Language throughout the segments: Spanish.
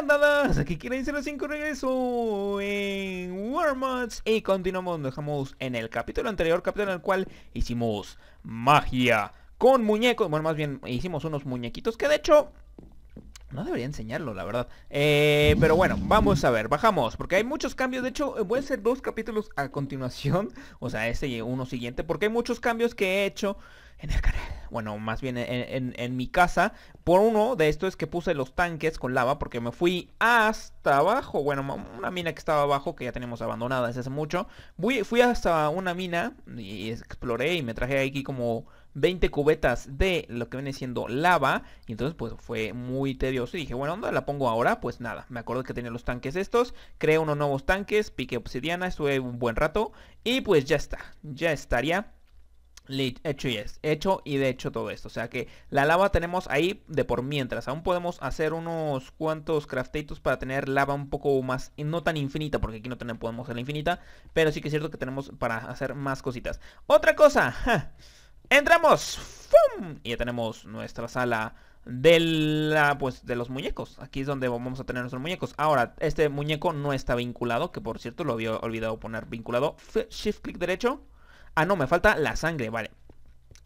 Andadas, Aquí quieren 05 regreso en Warmods. Y continuamos dejamos en el capítulo anterior, capítulo en el cual hicimos magia con muñecos. Bueno, más bien hicimos unos muñequitos que de hecho no debería enseñarlo, la verdad. Eh, pero bueno, vamos a ver, bajamos, porque hay muchos cambios. De hecho, eh, voy a hacer dos capítulos a continuación, o sea, este y uno siguiente, porque hay muchos cambios que he hecho en el canal. Bueno, más bien en, mi casa. Por uno de estos que puse los tanques con lava porque me fui hasta abajo. Bueno, una mina que estaba abajo que ya tenemos abandonada desde hace mucho. Fui, fui hasta una mina y exploré y me traje aquí como 20 cubetas de lo que viene siendo lava. Y entonces pues fue muy tedioso. Y dije, bueno, ¿dónde la pongo ahora? Pues nada, me acuerdo que tenía los tanques estos. Creé unos nuevos tanques, piqué obsidiana, estuve un buen rato. Y pues ya está, ya estaría. Hecho y es, hecho y de hecho todo esto. O sea que la lava tenemos ahí de por mientras. Aún podemos hacer unos cuantos craftitos para tener lava un poco más, no tan infinita, porque aquí no tenemos, podemos hacer la infinita. Pero sí que es cierto que tenemos para hacer más cositas. Otra cosa. Entramos. Y ya tenemos nuestra sala de la, pues, de los muñecos. Aquí es donde vamos a tener nuestros muñecos. Ahora, este muñeco no está vinculado, que por cierto lo había olvidado poner vinculado. Shift clic derecho. Ah, no, me falta la sangre, vale.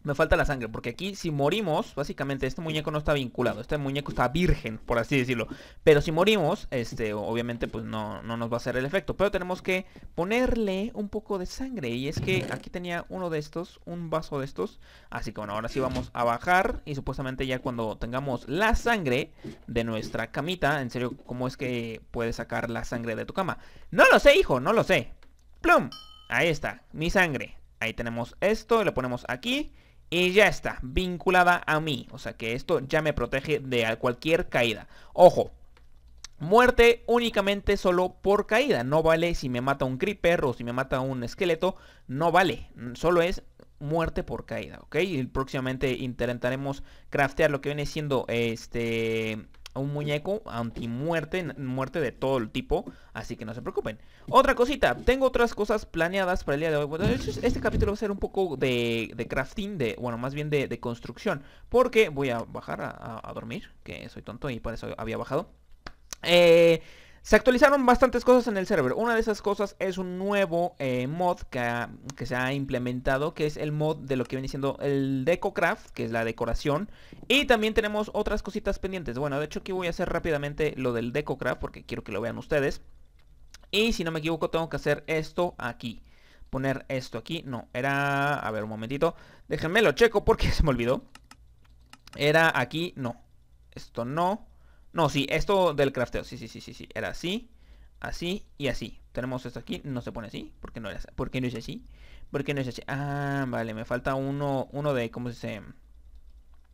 Me falta la sangre, porque aquí si morimos, básicamente este muñeco no está vinculado, este muñeco está virgen, por así decirlo. Pero si morimos, este, obviamente pues no, no nos va a hacer el efecto. Pero tenemos que ponerle un poco de sangre. Y es que aquí tenía uno de estos, un vaso de estos. Así que bueno, ahora sí vamos a bajar. Y supuestamente ya cuando tengamos la sangre de nuestra camita, en serio, ¿cómo es que puedes sacar la sangre de tu cama? No lo sé, hijo, no lo sé. Plum, ahí está, mi sangre. Ahí tenemos esto, lo ponemos aquí y ya está, vinculada a mí. O sea que esto ya me protege de cualquier caída. Ojo, Muerte únicamente solo por caída. No vale si me mata un creeper o si me mata un esqueleto. No vale. Solo es muerte por caída, ¿ok? Y próximamente intentaremos craftear lo que viene siendo este un muñeco antimuerte, muerte de todo el tipo, así que no se preocupen. Otra cosita, tengo otras cosas planeadas para el día de hoy. Este, este capítulo va a ser un poco de, crafting, de, bueno, más bien de, construcción, porque voy a bajar a, a, dormir, que soy tonto y por eso había bajado. Eh, se actualizaron bastantes cosas en el server. Una de esas cosas es un nuevo eh, mod que, que, se ha implementado, que es el mod de lo que viene siendo el DecoCraft, que es la decoración. Y también tenemos otras cositas pendientes. Bueno, de hecho aquí voy a hacer rápidamente lo del DecoCraft porque quiero que lo vean ustedes. Y si no me equivoco tengo que hacer esto aquí. Poner esto aquí. No, era... A ver, un momentito. Déjenme lo checo porque se me olvidó. Era aquí. No. Esto no. No, sí, esto del crafteo. Sí, sí, sí, sí, sí. Era así, así y así. Tenemos esto aquí. No se pone así. porque no, era, ¿por qué no es así? qué no es así? Ah, vale. Me falta uno, uno de, ¿cómo se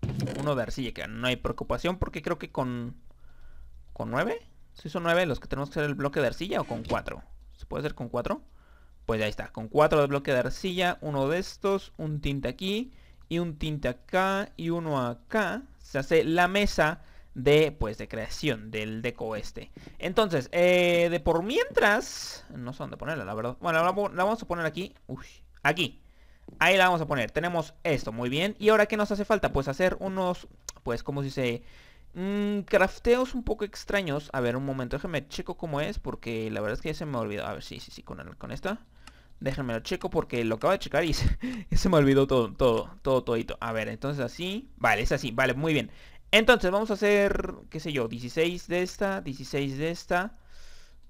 dice? Uno de arcilla. no hay preocupación porque creo que con... ¿Con nueve? Si son nueve los que tenemos que hacer el bloque de arcilla o con cuatro? ¿Se puede hacer con cuatro? Pues ahí está. Con cuatro de bloque de arcilla. Uno de estos. Un tinte aquí. Y un tinte acá. Y uno acá. Se hace la mesa de, pues, de creación del deco este. Entonces, eh, de por mientras... No sé dónde ponerla, la verdad. Bueno, la, vamos a poner aquí. Uy, aquí. Ahí la vamos a poner. Tenemos esto, muy bien. ¿Y ahora qué nos hace falta? Pues hacer unos, pues, como dice se... Mm, crafteos un poco extraños. A ver, un momento, déjenme checo cómo es, porque la verdad es que ya se me olvidó. A ver, sí, sí, sí, con, con esta. Déjenme lo checo porque lo acabo de checar y se, se me olvidó todo, todo, todo, todito. A ver, entonces así. Vale, es así. Vale, muy bien. Entonces vamos a hacer, qué sé yo, 16 de esta, 16 de esta,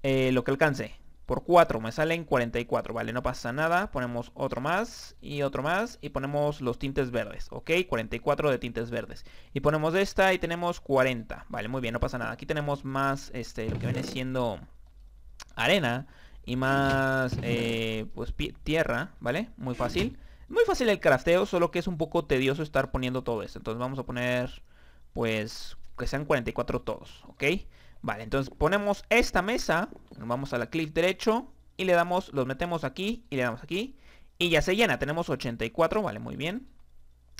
eh, lo que alcance. Por 4 me salen 44, vale, no pasa nada. Ponemos otro más y otro más y ponemos los tintes verdes, ¿ok? 44 de tintes verdes. Y ponemos esta y tenemos 40, vale, muy bien, no pasa nada. Aquí tenemos más, este, lo que viene siendo arena y más, eh, pues, tierra, ¿vale? Muy fácil. Muy fácil el crafteo, solo que es un poco tedioso estar poniendo todo esto. Entonces vamos a poner pues que sean 44 todos, ¿ok? Vale, entonces ponemos esta mesa, nos vamos a la clic derecho y le damos, los metemos aquí y le damos aquí y ya se llena, tenemos 84, vale, muy bien.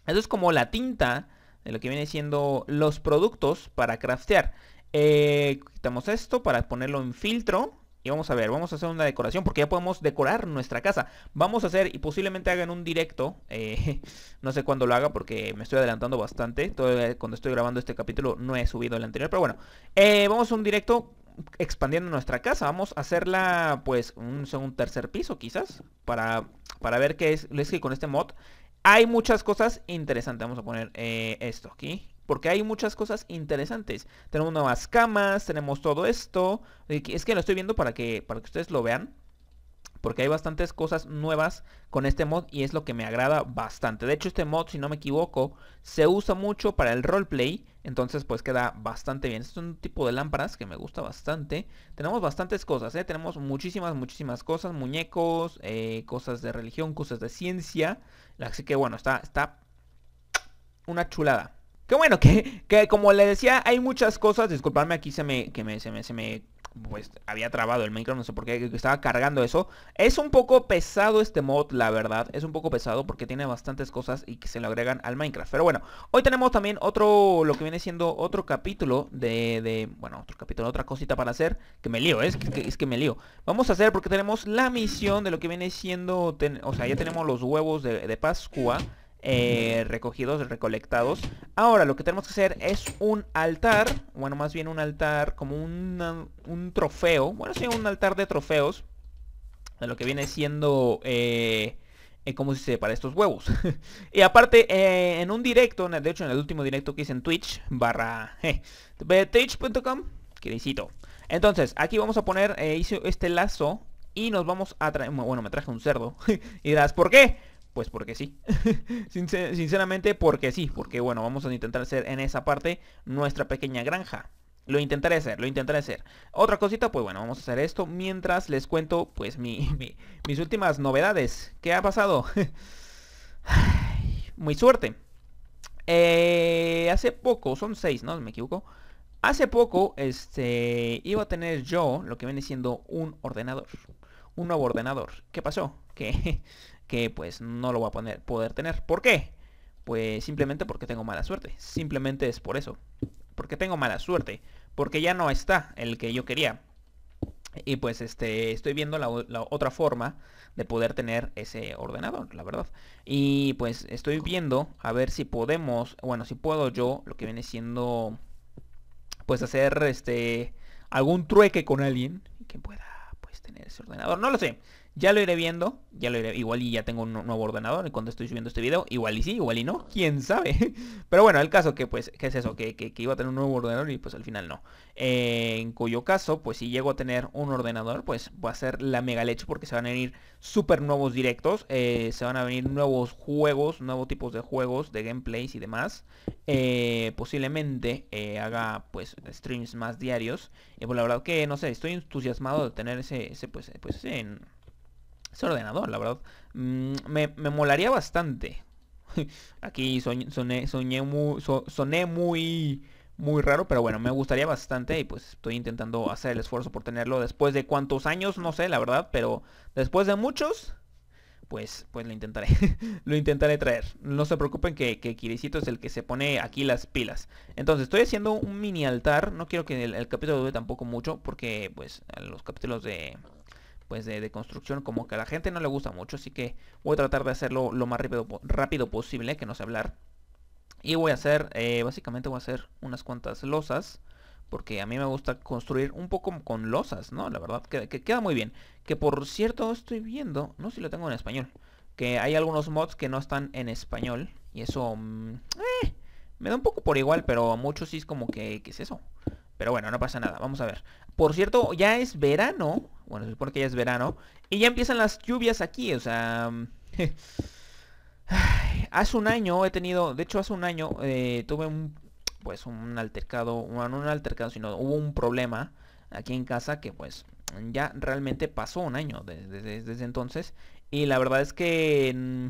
Eso es como la tinta de lo que viene siendo los productos para craftear. Eh, quitamos esto para ponerlo en filtro y vamos a ver, vamos a hacer una decoración porque ya podemos decorar nuestra casa. Vamos a hacer, y posiblemente hagan un directo, eh, no sé cuándo lo haga porque me estoy adelantando bastante. cuando estoy grabando este capítulo no he subido el anterior, pero bueno. Eh, vamos a un directo expandiendo nuestra casa. Vamos a hacerla pues un, segundo tercer piso quizás para, para ver qué es, es que con este mod hay muchas cosas interesantes. Vamos a poner eh, esto aquí. Porque hay muchas cosas interesantes. Tenemos nuevas camas, tenemos todo esto. Es que lo estoy viendo para que, para que ustedes lo vean. Porque hay bastantes cosas nuevas con este mod y es lo que me agrada bastante. De hecho este mod, si no me equivoco, se usa mucho para el roleplay. Entonces pues queda bastante bien. es un tipo de lámparas que me gusta bastante. Tenemos bastantes cosas, ¿eh? Tenemos muchísimas, muchísimas cosas. Muñecos, eh, cosas de religión, cosas de ciencia. Así que bueno, está, está una chulada. Que bueno, que, que como le decía, hay muchas cosas. Disculpadme, aquí se me, que me, se me, pues había trabado el Minecraft, no sé por qué, estaba cargando eso. Es un poco pesado este mod, la verdad. Es un poco pesado porque tiene bastantes cosas y que se le agregan al Minecraft. Pero bueno, hoy tenemos también otro, lo que viene siendo otro capítulo de, de bueno, otro capítulo, otra cosita para hacer. Que me lío, ¿eh? es, que, es que me lío. Vamos a hacer porque tenemos la misión de lo que viene siendo, o sea, ya tenemos los huevos de, de Pascua. Eh, recogidos, recolectados. Ahora lo que tenemos que hacer es un altar, bueno más bien un altar como un, un trofeo, bueno sí, un altar de trofeos, de lo que viene siendo... Eh, eh como se dice? Para estos huevos. y aparte, eh, en un directo, de hecho en el último directo que hice en Twitch, barra eh, twitch.com, cito Entonces, aquí vamos a poner, este lazo y nos vamos a traer, bueno, me traje un cerdo. y das ¿por qué? pues porque sí. sinceramente porque sí, porque bueno, vamos a intentar hacer en esa parte nuestra pequeña granja. Lo intentaré hacer, lo intentaré hacer. Otra cosita, pues bueno, vamos a hacer esto mientras les cuento pues mi, mis últimas novedades. ¿Qué ha pasado? Muy suerte. Eh, hace poco, son seis, ¿no? Me equivoco. Hace poco, este, iba a tener yo lo que viene siendo un ordenador. Un nuevo ordenador. ¿Qué pasó? Que que pues no lo voy a poder tener. ¿Por qué? Pues simplemente porque tengo mala suerte. Simplemente es por eso. Porque tengo mala suerte. Porque ya no está el que yo quería. Y pues este, estoy viendo la, la, otra forma de poder tener ese ordenador, la verdad. Y pues estoy viendo a ver si podemos, bueno, si puedo yo, lo que viene siendo, pues hacer este, algún trueque con alguien que pueda, pues, tener ese ordenador. No lo sé, ya lo iré viendo, ya lo iré, igual y ya tengo un nuevo ordenador Y cuando estoy subiendo este video, igual y sí, igual y no, quién sabe. Pero bueno, el caso que pues, ¿qué es eso? Que, iba a tener un nuevo ordenador y pues al final no. en cuyo caso, pues si llego a tener un ordenador, pues va a ser la mega leche porque se van a venir súper nuevos directos, eh, se van a venir nuevos juegos, nuevos tipos de juegos, de gameplays y demás. Eh, posiblemente eh, haga pues streams más diarios. Y por pues, la verdad que, no sé, estoy entusiasmado de tener ese, pues en... Pues, ese ordenador, la verdad. Mm, me, molaría bastante. Aquí soñé, muy, soné muy, raro, pero bueno, me gustaría bastante y pues estoy intentando hacer el esfuerzo por tenerlo después de cuántos años, no sé, la verdad, pero después de muchos, pues, pues lo intentaré. lo intentaré traer. No se preocupen que, que Kiricito es el que se pone aquí las pilas. Entonces, estoy haciendo un mini altar. No quiero que el, el capítulo dure tampoco mucho. Porque, pues, los capítulos de, pues de, construcción como que a la gente no le gusta mucho, así que voy a tratar de hacerlo lo más rápido, rápido posible, que no sé hablar. Y voy a hacer, eh, básicamente voy a hacer unas cuantas losas, porque a mí me gusta construir un poco con losas, ¿no? La verdad que, que queda muy bien. Que por cierto estoy viendo, no sé si lo tengo en español, que hay algunos mods que no están en español, y eso... Mm, eh, me da un poco por igual, pero a muchos sí es como que, ¿qué es eso? Pero bueno, no pasa nada, vamos a ver. Por cierto, ya es verano. Bueno, se supone que ya es verano. Y ya empiezan las lluvias aquí, o sea... Mm, hace un año he tenido... De hecho, hace un año eh, tuve un... Pues un altercado... Bueno, no un altercado, sino hubo un problema aquí en casa que pues ya realmente pasó un año desde entonces. Y la verdad es que mm,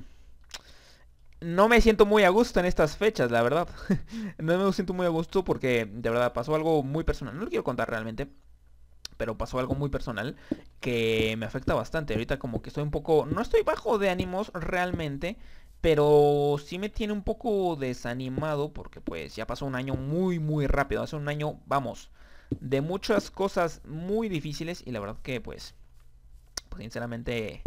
no me siento muy a gusto en estas fechas, la verdad. no me siento muy a gusto porque de verdad pasó algo muy personal. No lo quiero contar realmente. Pero pasó algo muy personal que me afecta bastante. Ahorita como que estoy un poco... No estoy bajo de ánimos realmente. Pero sí me tiene un poco desanimado porque pues ya pasó un año muy muy rápido. Hace un año, vamos, de muchas cosas muy difíciles. Y la verdad que pues, pues sinceramente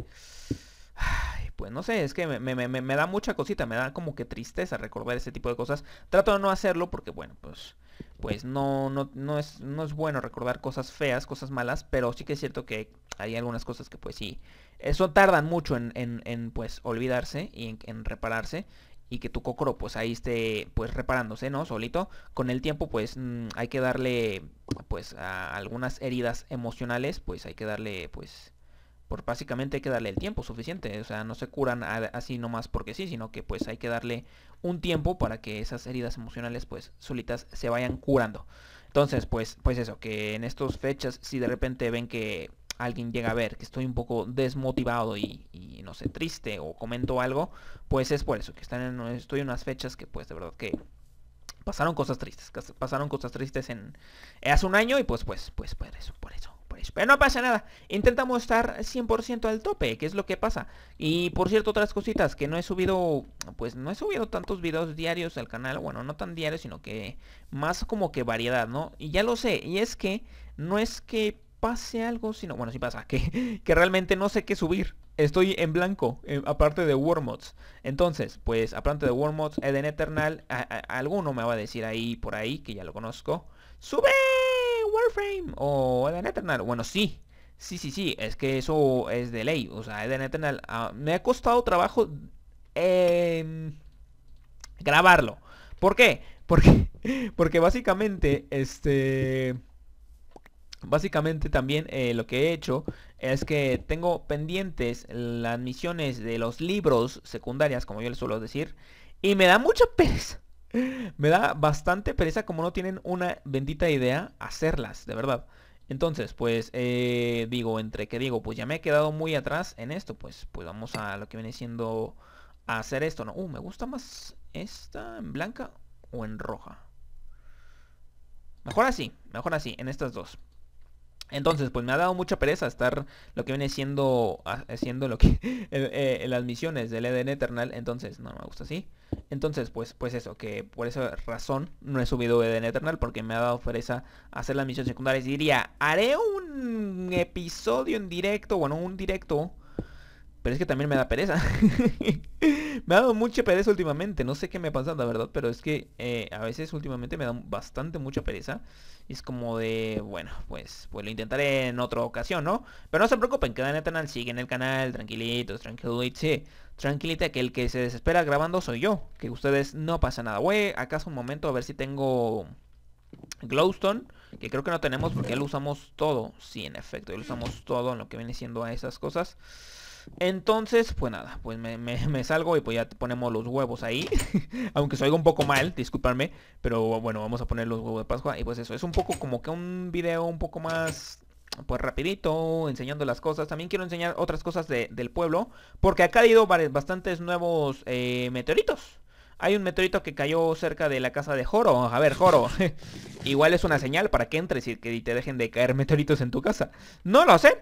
pues no sé, es que me, da mucha cosita, me da como que tristeza recordar ese tipo de cosas. Trato de no hacerlo porque, bueno, pues, pues no, no, no, es, no es bueno recordar cosas feas, cosas malas, pero sí que es cierto que hay algunas cosas que pues sí, eso tardan mucho en, en, pues olvidarse y en, repararse y que tu cocoro pues ahí esté pues reparándose, ¿no? Solito. Con el tiempo pues mm, hay que darle pues a algunas heridas emocionales pues hay que darle pues básicamente hay que darle el tiempo suficiente. O sea, no se curan así nomás porque sí, sino que pues hay que darle un tiempo para que esas heridas emocionales pues solitas se vayan curando. Entonces, pues, pues eso, que en estas fechas si de repente ven que alguien llega a ver que estoy un poco desmotivado y, no sé, triste o comento algo, pues es por eso, que están estoy en unas fechas que pues de verdad que pasaron cosas tristes, pasaron cosas tristes en hace un año y pues pues pues por eso, por eso. Pero no pasa nada. Intentamos estar 100% al tope, que es lo que pasa. Y por cierto, otras cositas que no he subido, pues no he subido tantos videos diarios al canal. Bueno, no tan diarios, sino que más como que variedad, ¿no? Y ya lo sé. Y es que no es que pase algo, sino, bueno, si sí pasa, que, que realmente no sé qué subir. Estoy en blanco, eh, aparte de Warmods. Entonces, pues, aparte de Warmods, Eden Eternal, alguno me va a decir ahí, por ahí, que ya lo conozco. ¡Sube! Warframe o Eden Eternal. Bueno, sí. Sí, sí, sí. Es que eso es de ley. O sea, Eden Eternal ah, me ha costado trabajo em, grabarlo. ¿Por qué? Porque, básicamente, este... Básicamente también eh, lo que he hecho es que tengo pendientes las misiones de los libros secundarias, como yo les suelo decir, y me da mucha pereza me da bastante pereza como no tienen una bendita idea hacerlas, de verdad. Entonces, pues eh, digo, entre que digo, pues ya me he quedado muy atrás en esto, pues, pues vamos a lo que viene siendo hacer esto, ¿no? Uh, me gusta más esta en blanca o en roja. Mejor así, mejor así, en estas dos. Entonces, pues me ha dado mucha pereza estar lo que viene siendo, ah, haciendo lo que, eh, eh, las misiones del Eden Eternal. Entonces, no me gusta así. Entonces, pues, pues eso, que por esa razón no he subido Eden Eternal porque me ha dado fuerza hacer las misiones secundarias. Y diría, haré un episodio en directo, bueno, un directo pero es que también me da pereza. me ha dado mucha pereza últimamente. No sé qué me pasa, la verdad, pero es que eh, a veces últimamente me da bastante mucha pereza. Y es como de, bueno, pues, pues lo intentaré en otra ocasión, ¿no? Pero no se preocupen, quedan en el canal en el canal, tranquilitos, tranquilitos. tranquilita que el que se desespera grabando soy yo. Que ustedes no pasa nada. Voy acaso un momento a ver si tengo Glowstone, que creo que no tenemos porque lo usamos todo. Sí, en efecto, lo usamos todo en lo que viene siendo a esas cosas. Entonces, pues nada, pues me, salgo y pues ya ponemos los huevos ahí. Aunque se oiga un poco mal, discúlpame. Pero bueno, vamos a poner los huevos de Pascua. Y pues eso, es un poco como que un video un poco más pues rapidito, enseñando las cosas. También quiero enseñar otras cosas del pueblo, porque ha caído bastantes nuevos eh, meteoritos. Hay un meteorito que cayó cerca de la casa de Joro. A ver, Joro. Igual es una señal para que entres y que te dejen de caer meteoritos en tu casa. No lo sé.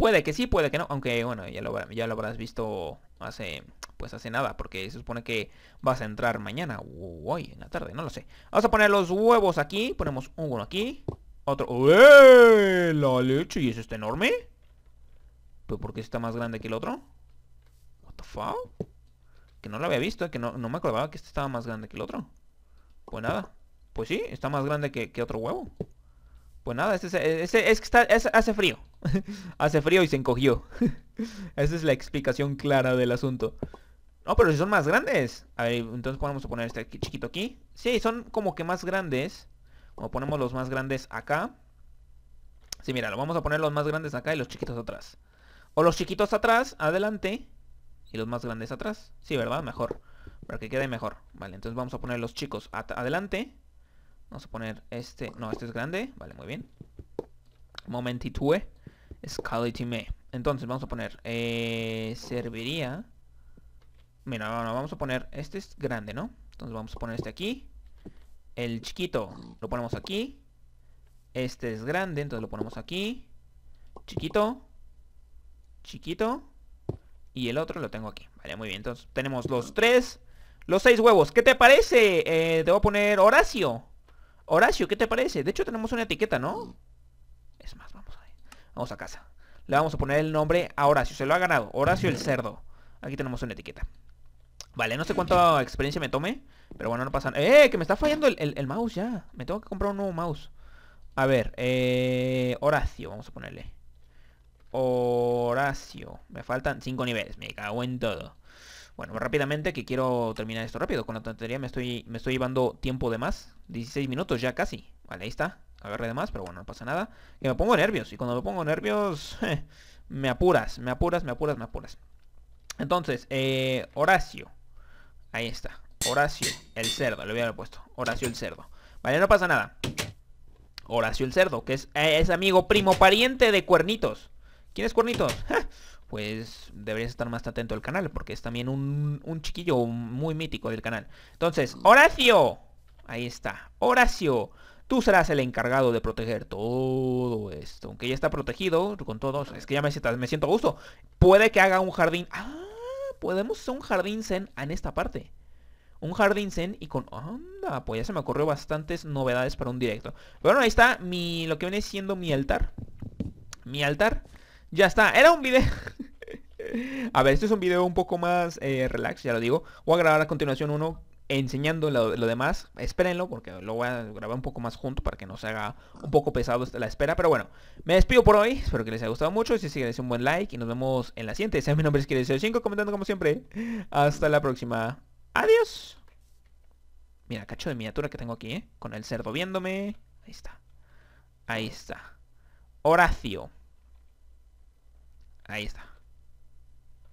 Puede que sí, puede que no, aunque bueno, ya lo, ya lo habrás visto hace pues hace nada, porque se supone que vas a entrar mañana o hoy en la tarde, no lo sé. Vamos a poner los huevos aquí, ponemos uno aquí, otro... ¡eh! La leche, ¿y eso está enorme? ¿Pero por qué está más grande que el otro? What the fuck? Que no lo había visto, que no, me acordaba que este estaba más grande que el otro. Pues nada, pues sí, está más grande que, que otro huevo. Pues nada, ese es que está, hace frío. hace frío y se encogió. Esa es la explicación clara del asunto. No, pero si son más grandes. A ver, entonces podemos a poner este chiquito aquí. Sí, son como que más grandes. Como ponemos los más grandes acá. Sí, mira, lo vamos a poner los más grandes acá y los chiquitos atrás. O los chiquitos atrás, adelante. Y los más grandes atrás. Sí, ¿verdad? Mejor. Para que quede mejor. Vale, entonces vamos a poner los chicos adelante. Vamos a poner este. No, este es grande. Vale, muy bien. Momentitue. me. Entonces vamos a poner. Eh, serviría. Mira, vamos a poner. Este es grande, ¿no? Entonces vamos a poner este aquí. El chiquito lo ponemos aquí. Este es grande, entonces lo ponemos aquí. Chiquito. Chiquito. Y el otro lo tengo aquí. Vale, muy bien. Entonces tenemos los tres. Los seis huevos. ¿Qué te parece? Eh, te voy a poner Horacio. Horacio, ¿qué te parece? De hecho tenemos una etiqueta, ¿no? Es más, vamos a, vamos a casa. Le vamos a poner el nombre a Horacio. Se lo ha ganado. Horacio el cerdo. Aquí tenemos una etiqueta. Vale, no sé cuánta experiencia me tome. Pero bueno, no pasa nada. ¡Eh! Que me está fallando el, el, mouse ya. Me tengo que comprar un nuevo mouse. A ver, eh, Horacio, vamos a ponerle. Horacio. Me faltan cinco niveles. Me cago en todo. Bueno, rápidamente, que quiero terminar esto rápido. Con la tontería me estoy, me estoy llevando tiempo de más. 16 minutos ya casi. Vale, ahí está. Agarré de más, pero bueno, no pasa nada. Y me pongo nervios. Y cuando me pongo nervios, me apuras, me apuras, me apuras, me apuras. Entonces, eh, Horacio. Ahí está. Horacio, el cerdo. Le voy a haber puesto. Horacio el cerdo. Vale, no pasa nada. Horacio el cerdo, que es, eh, amigo, primo, pariente de Cuernitos. ¿Quién es Cuernitos? pues deberías estar más atento al canal, porque es también un, chiquillo muy mítico del canal. Entonces, Horacio, ahí está, Horacio, tú serás el encargado de proteger todo esto. Aunque ya está protegido con todos, es que ya me, me siento a gusto. Puede que haga un jardín... Ah, podemos hacer un jardín zen en esta parte. Un jardín zen y con... Anda, pues ya se me ocurrió bastantes novedades para un directo. Bueno, ahí está mi, lo que viene siendo mi altar. Mi altar. Ya está, era un video... a ver, este es un video un poco más eh, relax, ya lo digo. Voy a grabar a continuación uno enseñando lo, demás. Espérenlo porque lo voy a grabar un poco más junto para que no se haga un poco pesado este, la espera. Pero bueno, me despido por hoy. Espero que les haya gustado mucho. Si siguen, un buen like y nos vemos en la siguiente. Sean mi nombre es Kirill05 comentando como siempre. Hasta la próxima. Adiós. Mira, cacho de miniatura que tengo aquí, ¿eh? Con el cerdo viéndome. Ahí está. Ahí está. Horacio. Ahí está.